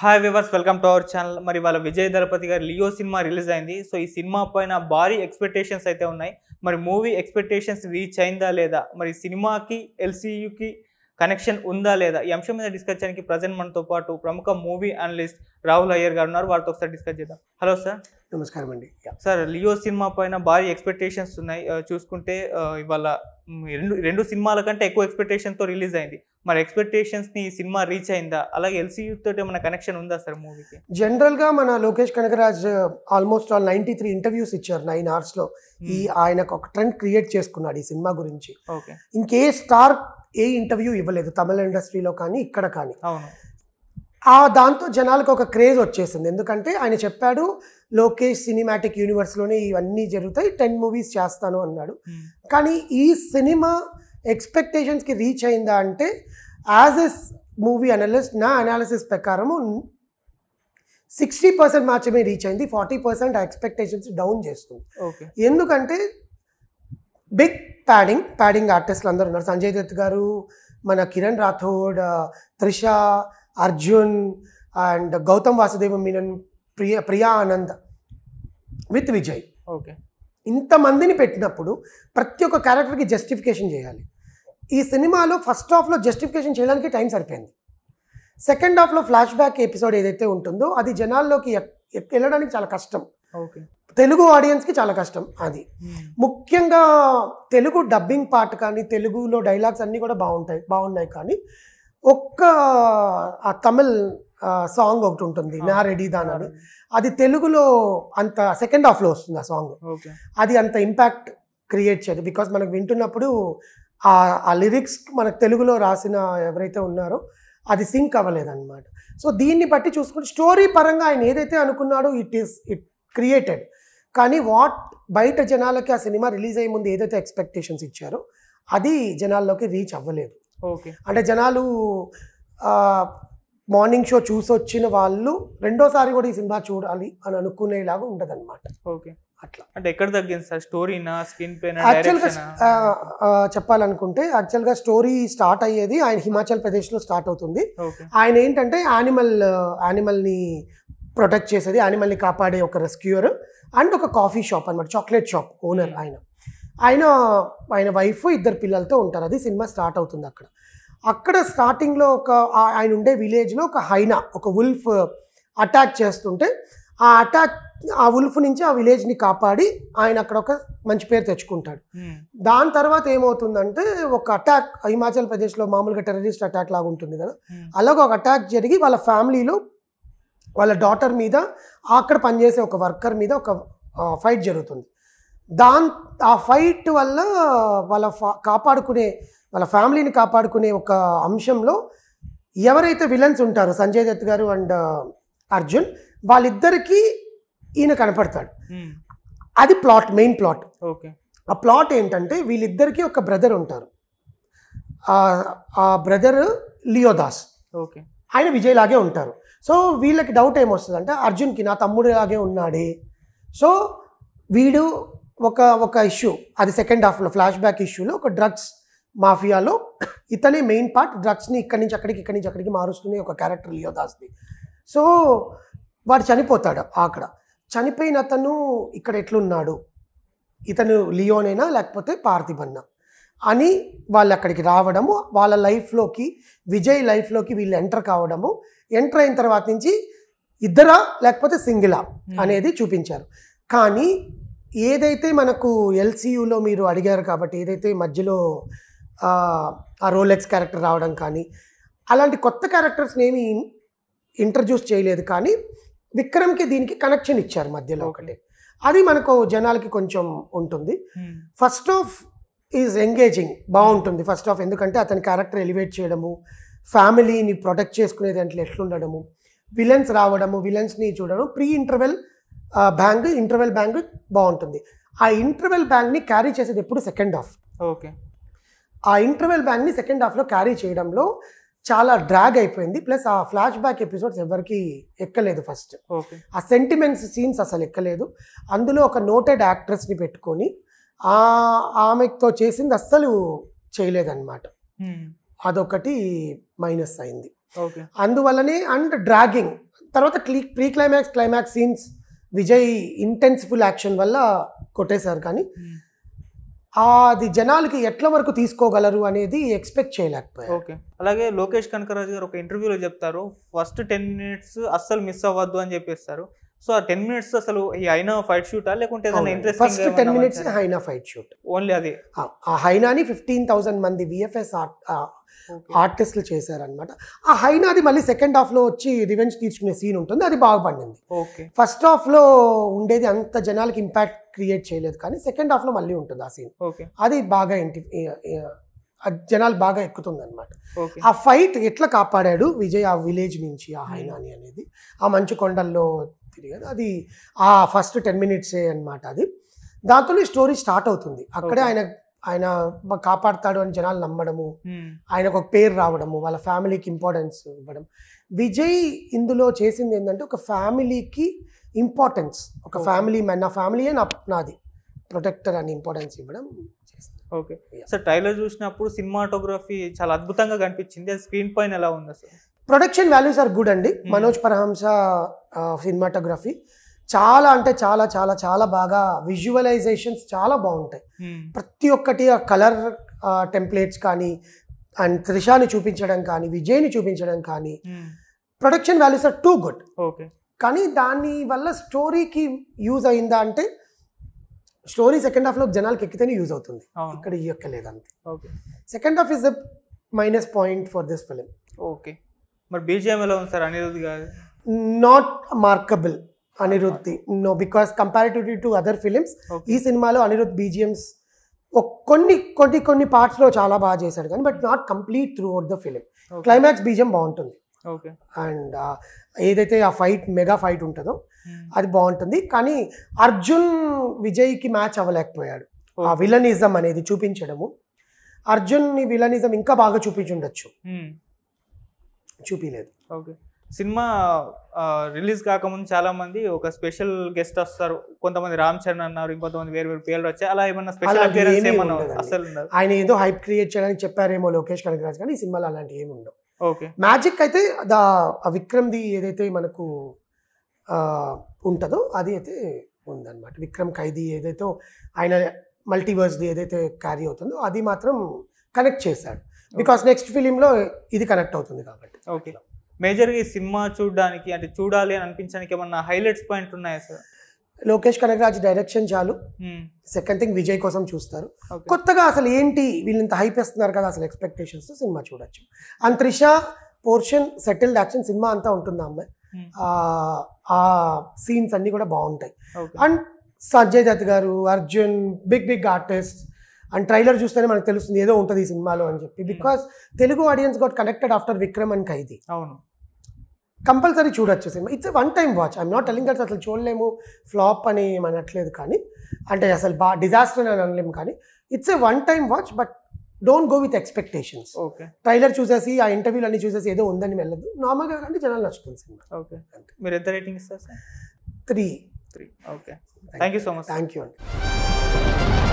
Hi viewers welcome to our channel మరి వాళ్ళ విజయ్ దళపతి గారి లియో సినిమా రిలీజ్ అయింది సో ఈ సినిమా పైన భారీ ఎక్స్పెక్టేషన్స్ అయితే ఉన్నాయి మరి మూవీ ఎక్స్పెక్టేషన్స్ రీచ్ అయిందా లేదా మరి సినిమాకి ఎల్సీయూకి కనెక్షన్ ఉందా లేదా ఈ అంశం మీద డిస్కస్ చేయడానికి ప్రజెంట్ మనతో పాటు ప్రముఖ మూవీ అనలిస్ట్ రాహుల్ అయ్యర్ గారు ఉన్నారు వారితో ఒకసారి డిస్కస్ చేద్దాం హలో సార్ నమస్కారం అండి సార్ లియో సినిమా పైన భారీ ఎక్స్పెక్టేషన్స్ ఉన్నాయి చూసుకుంటే ఇవాళ రెండు రెండు సినిమాల కంటే ఎక్కువ ఎక్స్పెక్టేషన్తో రిలీజ్ అయింది మరి ఎక్స్పెక్టేషన్స్ని సినిమా రీచ్ అయిందా అలాగే ఎల్సీయూ తోటి ఏమైనా కనెక్షన్ ఉందా సార్ మూవీకి జనరల్గా మన Lokesh Kanagaraj almost all ninety three interviews ఇచ్చారు నైన్ అవర్స్లో ఈ hmm. ఆయనకు ఒక ట్రెండ్ క్రియేట్ చేసుకున్నాడు ఈ సినిమా గురించి ఇంకే స్టార్ ఏ ఇంటర్వ్యూ ఇవ్వలేదు తమిళ ఇండస్ట్రీలో కానీ ఇక్కడ కానీ ఆ దాంతో జనాలకు ఒక క్రేజ్ వచ్చేసింది ఎందుకంటే ఆయన చెప్పాడు లోకేష్ సినిమాటిక్ యూనివర్స్లోనే ఇవన్నీ జరుగుతాయి టెన్ మూవీస్ చేస్తాను అన్నాడు hmm. కానీ ఈ సినిమా ఎక్స్పెక్టేషన్స్కి రీచ్ అయిందా అంటే యాజ్ ఎస్ మూవీ అనలిస్ట్ నా అనాలిసిస్ ప్రకారము సిక్స్టీ పర్సెంట్ మాత్రమే రీచ్ అయింది ఫార్టీ పర్సెంట్ ఆ ఎక్స్పెక్టేషన్స్ డౌన్ చేస్తుంది ఎందుకంటే బిగ్ ప్యాడింగ్ ప్యాడింగ్ ఆర్టిస్టులు అందరూ ఉన్నారు సంజయ్ దత్ గారు మన Kiran Rathod Trisha Arjun and Gautham Vasudev Menon Priya Priya Anand with Vijay okay ఇంతమందిని పెట్టినప్పుడు ప్రతి ఒక్క క్యారెక్టర్కి జస్టిఫికేషన్ చేయాలి ఈ సినిమాలో ఫస్ట్ హాఫ్లో జస్టిఫికేషన్ చేయడానికి టైం సరిపోయింది సెకండ్ హాఫ్లో ఫ్లాష్ బ్యాక్ ఎపిసోడ్ ఏదైతే ఉంటుందో అది జనాల్లోకి వెళ్ళడానికి చాలా కష్టం తెలుగు ఆడియన్స్కి చాలా కష్టం అది hmm. ముఖ్యంగా తెలుగు డబ్బింగ్ పార్ట్ కానీ తెలుగులో డైలాగ్స్ అన్నీ కూడా బాగుంటాయి బాగున్నాయి కానీ ఒక్క ఆ తమిళ్ సాంగ్ ఒకటి ఉంటుంది నా రెడీ దాన్ అని అది తెలుగులో అంత సెకండ్ హాఫ్లో వస్తుంది ఆ సాంగ్ అది అంత ఇంపాక్ట్ క్రియేట్ చేయదు బికాస్ మనకు వింటున్నప్పుడు ఆ లిరిక్స్ మనకు తెలుగులో రాసిన ఎవరైతే ఉన్నారో అది సింక్ అవ్వలేదన్నమాట సో దీన్ని బట్టి చూసుకుంటే స్టోరీ పరంగా ఆయన ఏదైతే అనుకున్నాడో ఇట్ ఈస్ ఇట్ క్రియేటెడ్ కానీ వాట్ బయట జనాలకి ఆ సినిమా రిలీజ్ అయ్యే ముందు ఏదైతే ఎక్స్పెక్టేషన్స్ ఇచ్చారో అది జనాల్లోకి రీచ్ అవ్వలేదు ఓకే అంటే జనాలు మార్నింగ్ షో చూసొచ్చిన వాళ్ళు రెండోసారి కూడా ఈ సినిమా చూడాలి అని అనుకునేలాగా ఉండదన్నమాట ఓకే అట్లా అంటే ఎక్కడ తగ్గింది సార్ స్టోరీనా స్కిన్ పెయిన్ యాక్చువల్గా చెప్పాలనుకుంటే యాక్చువల్గా స్టోరీ స్టార్ట్ అయ్యేది ఆయన హిమాచల్ ప్రదేశ్లో స్టార్ట్ అవుతుంది ఆయన ఏంటంటే యానిమల్ యానిమల్ని ప్రొటెక్ట్ చేసేది యానిమల్ని కాపాడే ఒక రెస్క్యూర్ అండ్ ఒక కాఫీ షాప్ అనమాట చాక్లెట్ షాప్ ఓనర్ ఆయన ఆయన ఆయన వైఫ్ ఇద్దరు పిల్లలతో ఉంటారు అది సినిమా స్టార్ట్ అవుతుంది అక్కడ అక్కడ స్టార్టింగ్లో ఒక ఆయన ఉండే విలేజ్లో ఒక హైనా ఒక ఉల్ఫ్ అటాక్ చేస్తుంటే ఆ అటాక్ ఆ ఉల్ఫ్ నుంచి ఆ విలేజ్ని కాపాడి ఆయన అక్కడ ఒక మంచి పేరు తెచ్చుకుంటాడు దాని తర్వాత ఏమవుతుందంటే ఒక అటాక్ హిమాచల్ ప్రదేశ్లో మామూలుగా టెర్రరిస్ట్ అటాక్ లాగా ఉంటుంది కదా అలాగే ఒక అటాక్ జరిగి వాళ్ళ ఫ్యామిలీలో వాళ్ళ డాటర్ మీద అక్కడ పనిచేసే ఒక వర్కర్ మీద ఒక ఫైట్ జరుగుతుంది దాని ఆ ఫైట్ వల్ల వాళ్ళ కాపాడుకునే వాళ్ళ ఫ్యామిలీని కాపాడుకునే ఒక అంశంలో ఎవరైతే విలన్స్ ఉంటారో సంజయ్ దత్ గారు అండ్ అర్జున్ వాళ్ళిద్దరికీ ఈయన కనపడతాడు అది ప్లాట్ మెయిన్ ప్లాట్ ఓకే ఆ ప్లాట్ ఏంటంటే వీళ్ళిద్దరికీ ఒక బ్రదర్ ఉంటారు ఆ బ్రదర్ లియోదాస్ ఓకే ఆయన విజయ్లాగే ఉంటారు సో వీళ్ళకి డౌట్ ఏమొస్తుంది అంటే అర్జున్కి నా తమ్ముడు లాగే ఉన్నాడే సో వీడు ఒక ఒక ఇష్యూ అది సెకండ్ హాఫ్లో ఫ్లాష్ బ్యాక్ ఇష్యూలో ఒక డ్రగ్స్ మాఫియాలో ఇతనే మెయిన్ పార్ట్ డ్రగ్స్ని ఇక్కడి నుంచి అక్కడికి ఇక్కడి నుంచి అక్కడికి మారుస్తుంది ఒక క్యారెక్టర్ లియోదాస్ది సో వాడు చనిపోతాడు అక్కడ చనిపోయిన అతను ఇక్కడ ఎట్లున్నాడు ఇతను లియోనైనా లేకపోతే పార్థిబన్నా అని వాళ్ళు అక్కడికి రావడము వాళ్ళ లైఫ్లోకి విజయ్ లైఫ్లోకి వీళ్ళు ఎంటర్ కావడము ఎంటర్ అయిన తర్వాత నుంచి ఇద్దరా లేకపోతే సింగిలా అనేది చూపించారు కానీ ఏదైతే మనకు ఎల్సీయూలో మీరు అడిగారు కాబట్టి ఏదైతే మధ్యలో ఆ రోలెక్స్ క్యారెక్టర్ రావడం కానీ అలాంటి కొత్త క్యారెక్టర్స్ని ఏమి ఇంట్రడ్యూస్ చేయలేదు కానీ విక్రమ్కి దీనికి కనెక్షన్ ఇచ్చారు మధ్యలో ఒకటి అది మనకు జనాలకి కొంచెం ఉంటుంది ఫస్ట్ ఆఫ్ ఈజ్ ఎంగేజింగ్ బాగుంటుంది ఫస్ట్ ఆఫ్ ఎందుకంటే అతని క్యారెక్టర్ ఎలివేట్ చేయడము ఫ్యామిలీని ప్రొటెక్ట్ చేసుకునే దాంట్లో ఎట్లుండడము విలన్స్ రావడము విలన్స్ని చూడడం pre interval bang interval bang బాగుంటుంది ఆ ఇంటర్వెల్ బ్యాంక్ని క్యారీ చేసేది ఎప్పుడు సెకండ్ హాఫ్ ఓకే ఆ ఇంటర్వెల్ బ్యాంక్ని సెకండ్ హాఫ్లో క్యారీ చేయడంలో చాలా డ్రాగ్ అయిపోయింది ప్లస్ ఆ ఫ్లాష్ బ్యాక్ ఎపిసోడ్స్ ఎవరికి ఎక్కలేదు ఫస్ట్ ఆ సెంటిమెంట్స్ సీన్స్ అసలు ఎక్కలేదు అందులో ఒక నోటెడ్ యాక్ట్రెస్ని పెట్టుకొని ఆమెతో చేసింది అస్సలు చేయలేదన్నమాట అదొకటి మైనస్ అయింది అందువల్లనే అండ్ డ్రాగింగ్ తర్వాత క్లీ pre climax climax scenes Vijay ఇంటెన్సిఫుల్ యాక్షన్ వల్ల కొట్టేశారు కానీ అది జనాలకి ఎట్ల వరకు తీసుకోగలరు అనేది ఎక్స్పెక్ట్ చేయలేకపోయారు ఓకే అలాగే లోకేష్ కనకరాజు గారు ఒక ఇంటర్వ్యూలో చెప్తారు ఫస్ట్ టెన్ మినిట్స్ అస్సలు మిస్ అవ్వద్దు అని చెప్పేస్తారు సో ఆ టెన్ మినిట్స్ అసలు ఈ హైనా ఫైట్ షూటా లేకుంటే first ten minutes hyena fight shoot only అది ఆ హైనాని ఫిఫ్టీన్ థౌసండ్ మంది విఎఫ్ఎస్ ఆర్టిస్టులు చేశారనమాట ఆ హైనాది మళ్ళీ సెకండ్ హాఫ్లో వచ్చి రివెంజ్ తీర్చుకునే సీన్ ఉంటుంది అది బాగుపడింది ఫస్ట్ హాఫ్లో ఉండేది అంత జనాలకి ఇంపాక్ట్ క్రియేట్ చేయలేదు కానీ సెకండ్ హాఫ్లో మళ్ళీ ఉంటుంది ఆ సీన్ అది బాగా ఇంటి జనాలు బాగా ఎక్కుతుంది అనమాట ఆ ఫైట్ ఎట్లా కాపాడాడు విజయ్ ఆ విలేజ్ నుంచి ఆ hmm. హైనాని అనేది ఆ మంచు కొండల్లో పీరియడ్ అది ఆ ఫస్ట్ టెన్ మినిట్సే అనమాట అది దాంతోనే స్టోరీ స్టార్ట్ అవుతుంది అక్కడే ఆయన ఆయన కాపాడుతాడు అని జనాలు నమ్మడము ఆయనకు ఒక పేరు రావడము వాళ్ళ ఫ్యామిలీకి ఇంపార్టెన్స్ ఇవ్వడం విజయ్ ఇందులో చేసింది ఏంటంటే ఒక ఫ్యామిలీకి ఇంపార్టెన్స్ ఒక ఫ్యామిలీ నా ఫ్యామిలీయే నాది ప్రొటెక్టర్ అని ఇంపార్టెన్స్ ఇవ్వడం ఓకే సార్ ట్రైలర్ చూసినప్పుడు సినిమాటోగ్రఫీ చాలా అద్భుతంగా కనిపించింది అది స్క్రీన్ పైన ఎలా ఉంది sir production values are good అండి hmm. మనోజ్ పరహంస సినిమాటోగ్రఫీ చాలా అంటే చాలా చాలా చాలా బాగా విజువలైజేషన్స్ చాలా బాగుంటాయి hmm. ప్రతి ఒక్కటి ఆ కలర్ టెంప్లేట్స్ కానీ అండ్ త్రిషాని చూపించడం కానీ విజయ్ని చూపించడం కానీ hmm. Production values are too good okay కానీ దాని వల్ల స్టోరీకి యూజ్ అయిందా అంటే స్టోరీ సెకండ్ హాఫ్లో జనాలకి ఎక్కితేనే యూజ్ అవుతుంది ఇక్కడ ఈ ఎక్కలేదు అంతే second half is the minus point for this film okay మరి బీజేఎం ఎలా ఉంది సార్ అనిరుద్ధి గారు not markable Anirudh no because comparatively to other films ఈ సినిమాలో అనిరుద్ధ్ బీజిఎంస్ కొన్ని కొన్ని కొన్ని పార్ట్స్లో చాలా బాగా చేశాడు కానీ but not complete throughout the film climax BGM బాగుంటుంది అండ్ uh, ఏదైతే ఆ ఫైట్ మెగా ఫైట్ ఉంటుందో hmm. అది బాగుంటుంది కానీ అర్జున్ విజయ్కి మ్యాచ్ అవ్వలేకపోయాడు ఆ విలనిజం అనేది చూపించడము అర్జున్ విలనిజం ఇంకా బాగా చూపించుండొచ్చు hmm. చూపించలేదు ఓకే సినిమా రిలీజ్ కాకముందు చాలా మంది ఒక స్పెషల్ గెస్ట్ వస్తారు కొంతమంది రామ్ చరణ్ అన్నారు ఇంకొంతమంది వేరు వేరు పేర్లు వచ్చాయి అలా ఏమన్నా స్పెషల్ అసలు ఆయన ఏదో హైప్ క్రియేట్ చేయడానికి చెప్పారేమో లోకేష్ కనకరాజ్ కానీ ఈ సినిమాలో అలాంటి ఏమి ఉండవు ఓకే మ్యాజిక్ అయితే దా విక్రమ్ది ఏదైతే మనకు ఉంటుందో అది అయితే ఉందన్నమాట విక్రమ్ ఖైదీ ఏదైతే ఆయన మల్టీవర్స్ది ఏదైతే క్యారీ అవుతుందో అది మాత్రం కనెక్ట్ చేశాడు బికాస్ నెక్స్ట్ ఫిలింలో ఇది కనెక్ట్ అవుతుంది కాబట్టి ఓకే మేజర్గా ఈ సినిమా చూడడానికి అంటే చూడాలి అని అనిపించడానికి ఏమన్నా హైలైట్స్ పాయింట్ ఉన్నాయా సార్ లోకేష్ కనకరాజ్ డైరెక్షన్ చాలు సెకండ్ థింగ్ విజయ్ కోసం చూస్తారు కొత్తగా అసలు ఏంటి వీళ్ళు ఇంత హైప్ వేస్తున్నారు కదా అసలు ఎక్స్పెక్టేషన్స్ సినిమా చూడొచ్చు and Trisha portion settled action సినిమా అంతా ఉంటుంది అమ్మాయి hmm. ఆ సీన్స్ అన్నీ కూడా బాగుంటాయి అండ్ సంజయ్ దత్ గారు Arjun big big artist and trailer చూస్తేనే మనకు తెలుస్తుంది ఏదో ఉంటుంది ఈ సినిమాలో అని చెప్పి because hmm. Telugu audience got connected after Vikram and Khaidi అవును కంపల్సరీ చూడొచ్చు సినిమా it's one time watch I'm not telling that's అసలు చూడలేము ఫ్లాప్ అని అనట్లేదు కానీ అంటే అసలు బా డిజాస్టర్ అని అనలేము కానీ it's a one time watch but don't go with expectations okay trailer చూసేసి ఆ ఇంటర్వ్యూలు అన్ని చూసేసి ఏదో ఉందని వెళ్ళదు నార్మల్గా అంటే జనాలు నచ్చుతుంది సినిమా ఓకే మీరు ఎంత రేటింగ్ ఇస్తారు three three okay thank you so much thank you అండి